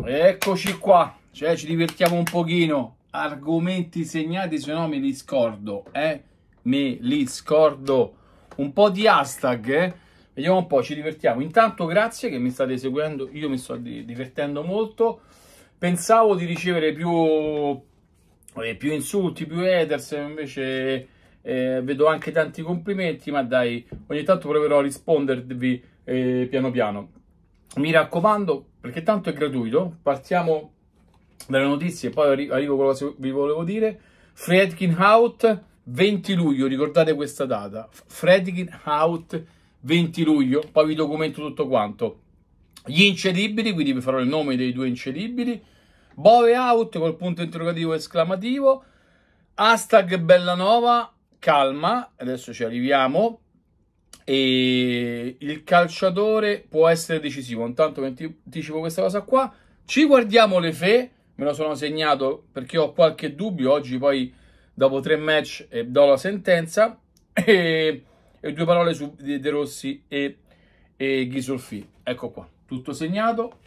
Eccoci qua, cioè ci divertiamo un pochino. Argomenti segnati, se no me li scordo, eh? Me li scordo. Un po' di hashtag, eh? Vediamo un po', ci divertiamo. Intanto grazie che mi state seguendo, io mi sto divertendo molto. Pensavo di ricevere più, eh, più insulti, più haters, invece eh, vedo anche tanti complimenti, ma dai, ogni tanto proverò a rispondervi eh, piano piano mi raccomando, perché tanto è gratuito, partiamo dalle notizie, poi arrivo a quello che vi volevo dire. Fredkin out 20 luglio, ricordate questa data. Fredkin out 20 luglio, poi vi documento tutto quanto. Gli incedibili, quindi vi farò il nome dei due incedibili. Bove out col punto interrogativo esclamativo. Hashtag Bellanova, calma, adesso ci arriviamo e il calciatore può essere decisivo. Intanto anticipo questa cosa qua. Ci guardiamo le fe, me lo sono segnato perché ho qualche dubbio. Oggi poi dopo tre match eh, do la sentenza e, e, due parole su De Rossi e, e Ghisolfi. Ecco qua, tutto segnato.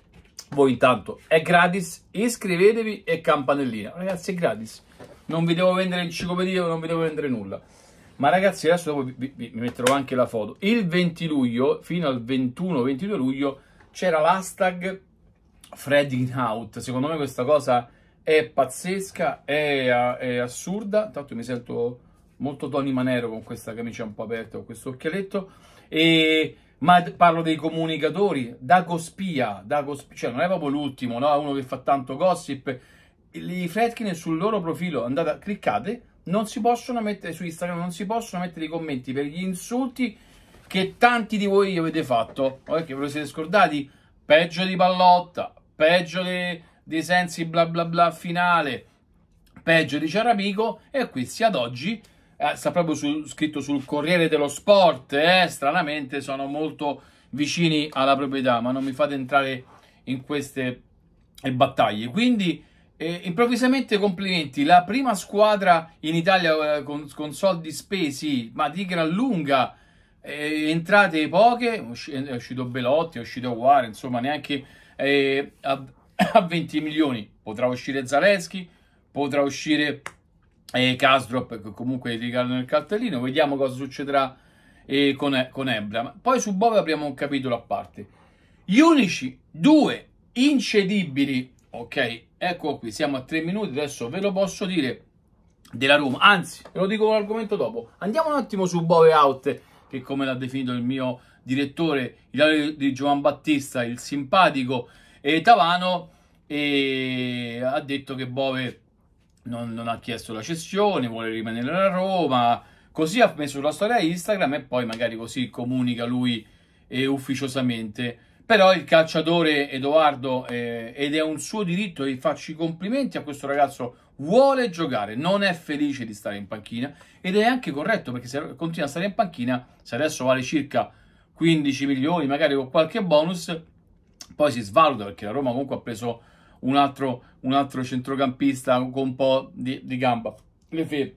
Voi intanto è gratis, iscrivetevi e campanellina. Ragazzi è gratis, non vi devo vendere enciclopedia, non vi devo vendere nulla ma ragazzi adesso dopo vi, vi, vi metterò anche la foto. Il 20 luglio, fino al 21-22 luglio, c'era l'hashtag Fredding Out. Secondo me questa cosa è pazzesca, è, è assurda. intanto mi sento molto Tony Manero con questa camicia un po' aperta, con questo occhialetto. E, ma parlo dei comunicatori, Dago Spia, Dago Spia cioè non è proprio l'ultimo, no? uno che fa tanto gossip. I Fredkin sul loro profilo, andate, cliccate, non si possono mettere su Instagram, non si possono mettere i commenti per gli insulti che tanti di voi avete fatto. Perché ve lo siete scordati? Peggio di Pallotta, peggio dei, dei Sensi bla bla bla finale, peggio di Ciarapico e qui sia ad oggi eh, sta proprio su, scritto sul Corriere dello Sport, eh, stranamente sono molto vicini alla proprietà, ma non mi fate entrare in queste battaglie. Quindi e improvvisamente complimenti, la prima squadra in Italia eh, con, con, soldi spesi, ma di gran lunga, eh, entrate poche, è uscito Belotti, è uscito Guare, insomma neanche eh, a, a, 20 milioni, potrà uscire Zaleschi, potrà uscire eh, Kasdrop, che comunque rigalano nel cartellino, vediamo cosa succederà eh, con, con Ebram. Poi su Bove apriamo un capitolo a parte. Gli unici due incedibili ok ecco qui siamo a tre minuti adesso ve lo posso dire della Roma anzi ve lo dico un argomento dopo andiamo un attimo su Bove Out che come l'ha definito il mio direttore Ilario di Giovan Battista il simpatico eh, Tavano e ha detto che Bove non, non, ha chiesto la cessione vuole rimanere a Roma così ha messo la storia Instagram e poi magari così comunica lui eh, ufficiosamente però il calciatore Edoardo, eh, ed è un suo diritto e faccio i complimenti a questo ragazzo, vuole giocare, non è felice di stare in panchina ed è anche corretto perché se continua a stare in panchina, se adesso vale circa 15 milioni, magari con qualche bonus, poi si svaluta perché la Roma comunque ha preso un altro, un altro centrocampista con un po' di, di gamba. Le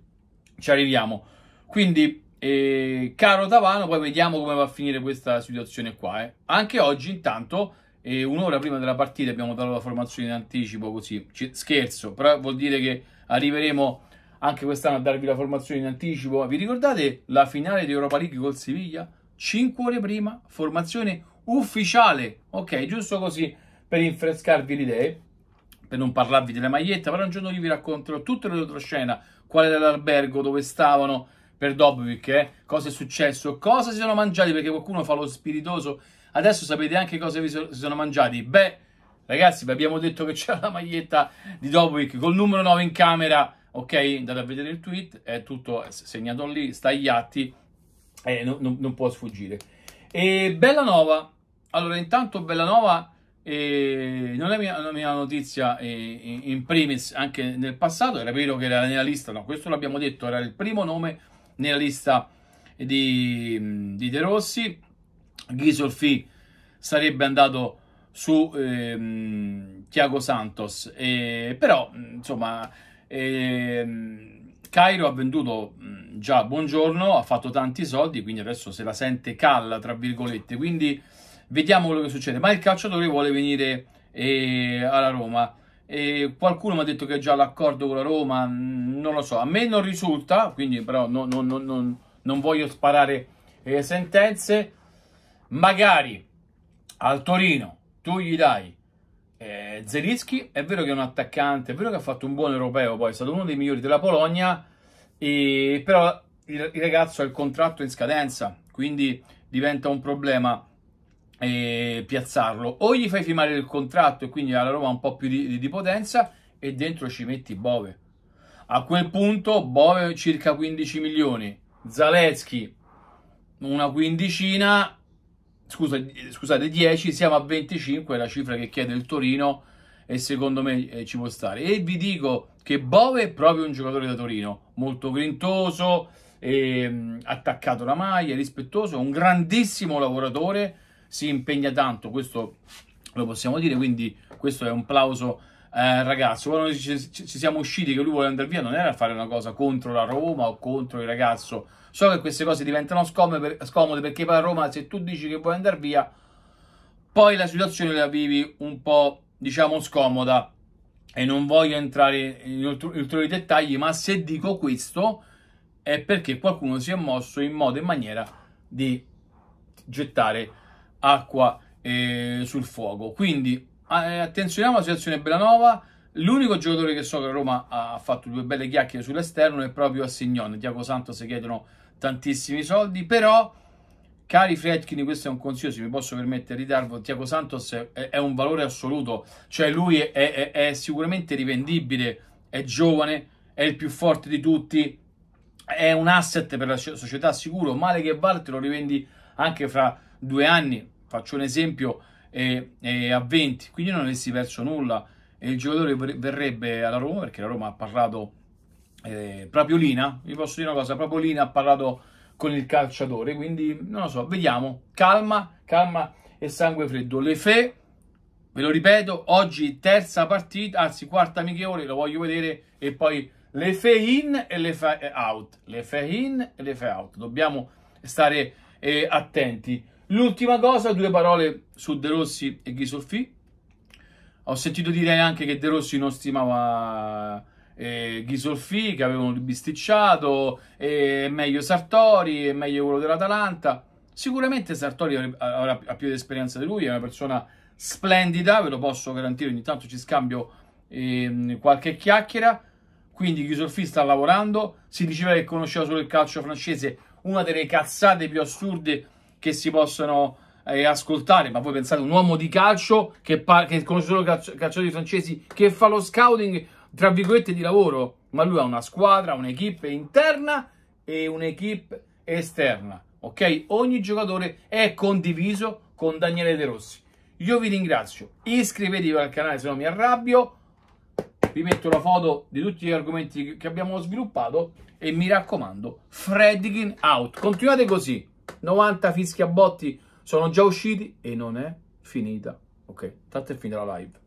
ci arriviamo. Quindi e, caro Tavano, poi vediamo come va a finire questa situazione qua. Eh. Anche oggi, intanto, eh, un'ora prima della partita abbiamo dato la formazione in anticipo, così, C scherzo, però vuol dire che arriveremo anche quest'anno a darvi la formazione in anticipo. Vi ricordate la finale di Europa League col Siviglia? 5 ore prima, formazione ufficiale, ok, giusto così per rinfrescarvi le idee, per non parlarvi delle magliette, però un giorno io vi racconterò tutta la retroscena, qual era l'albergo, dove stavano, per Dobbik, eh? cosa è successo, cosa si sono mangiati, perché qualcuno fa lo spiritoso, adesso sapete anche cosa vi so- si sono mangiati. Beh, ragazzi, vi abbiamo detto che c'è la maglietta di Dobbik col numero 9 in camera, ok? Andate a vedere il tweet, è tutto segnato lì, stagliati, eh, non, non, non può sfuggire. E Bellanova, allora intanto Bellanova... E non è mia, una mia notizia in primis anche nel passato, era vero che era nella lista, no, questo l'abbiamo detto, era il primo nome nella lista di, di De Rossi. Ghisolfi sarebbe andato su ehm, Tiago Santos, eh, però insomma ehm, Cairo ha venduto già buongiorno, ha fatto tanti soldi, quindi adesso se la sente calla, tra virgolette, quindi vediamo quello che succede, ma il calciatore vuole venire eh, alla Roma. E qualcuno mi ha detto che è già l'accordo con la Roma, mm, non lo so, a me non risulta, quindi però non, non, non, non voglio sparare eh, sentenze. Magari al Torino tu gli dai eh, Zelischi, è vero che è un attaccante, è vero che ha fatto un buon europeo, poi è stato uno dei migliori della Polonia, e, però il, il ragazzo ha il contratto in scadenza, quindi diventa un problema e piazzarlo. O gli fai firmare il contratto e quindi la Roma un po' più di, di, potenza e dentro ci metti Bove. A quel punto Bove circa 15 milioni, Zaleschi una quindicina, scusa, scusate 10, siamo a 25, è la cifra che chiede il Torino e secondo me eh, ci può stare. E vi dico che Bove è proprio un giocatore da Torino, molto grintoso, eh, attaccato alla maglia, rispettoso, un grandissimo lavoratore si impegna tanto, questo lo possiamo dire, quindi questo è un plauso eh, ragazzo, quando ci, ci, siamo usciti che lui vuole andare via non era fare una cosa contro la Roma o contro il ragazzo. So che queste cose diventano scomode, scomode perché poi a Roma se tu dici che vuoi andare via, poi la situazione la vivi un po', diciamo, scomoda. E non voglio entrare in ulteriori dettagli, ma se dico questo è perché qualcuno si è mosso in modo e maniera di gettare acqua eh, sul fuoco. Quindi eh, attenzioniamo alla situazione Belanova. L'unico giocatore che so che Roma ha fatto due belle chiacchiere sull'esterno è proprio Assignon. Tiago Santos chiedono tantissimi soldi, però cari Fredkin, questo è un consiglio, se mi posso permettere di darlo, Tiago Santos è, è, un valore assoluto, cioè lui è, è, è, sicuramente rivendibile, è giovane, è il più forte di tutti, è un asset per la società sicuro, male che vale te lo rivendi anche fra due anni, faccio un esempio, è, è a 20, quindi non avessi perso nulla e il giocatore verrebbe alla Roma, perché la Roma ha parlato eh, proprio Lina, vi posso dire una cosa, proprio Lina ha parlato con il calciatore, quindi non lo so, vediamo, calma, calma e sangue freddo. Le Fe, ve lo ripeto, oggi terza partita, anzi quarta amichevole, lo voglio vedere e poi le Fe in e le Fe out, le Fe in e le Fe out, dobbiamo stare eh, attenti. L'ultima cosa, due parole su De Rossi e Ghisolfi. Ho sentito dire anche che De Rossi non stimava eh, Ghisolfi, che avevano bisticciato, è eh, meglio Sartori, è meglio quello dell'Atalanta. Sicuramente Sartori avrà, più esperienza di lui, è una persona splendida, ve lo posso garantire, ogni tanto ci scambio eh, qualche chiacchiera. Quindi Ghisolfi sta lavorando, si diceva che conosceva solo il calcio francese, una delle cazzate più assurde che si possono eh, ascoltare, ma voi pensate un uomo di calcio che, par- che conosce solo calci- calciatori francesi che fa lo scouting tra virgolette di lavoro, ma lui ha una squadra, un'equipe interna e un'equipe esterna, ok? Ogni giocatore è condiviso con Daniele De Rossi. Io vi ringrazio, iscrivetevi al canale se non mi arrabbio, vi metto la foto di tutti gli argomenti che abbiamo sviluppato e mi raccomando, Fredkin out, continuate così. 90 fischi a botti sono già usciti e non è finita. Ok, tanto è finita la live.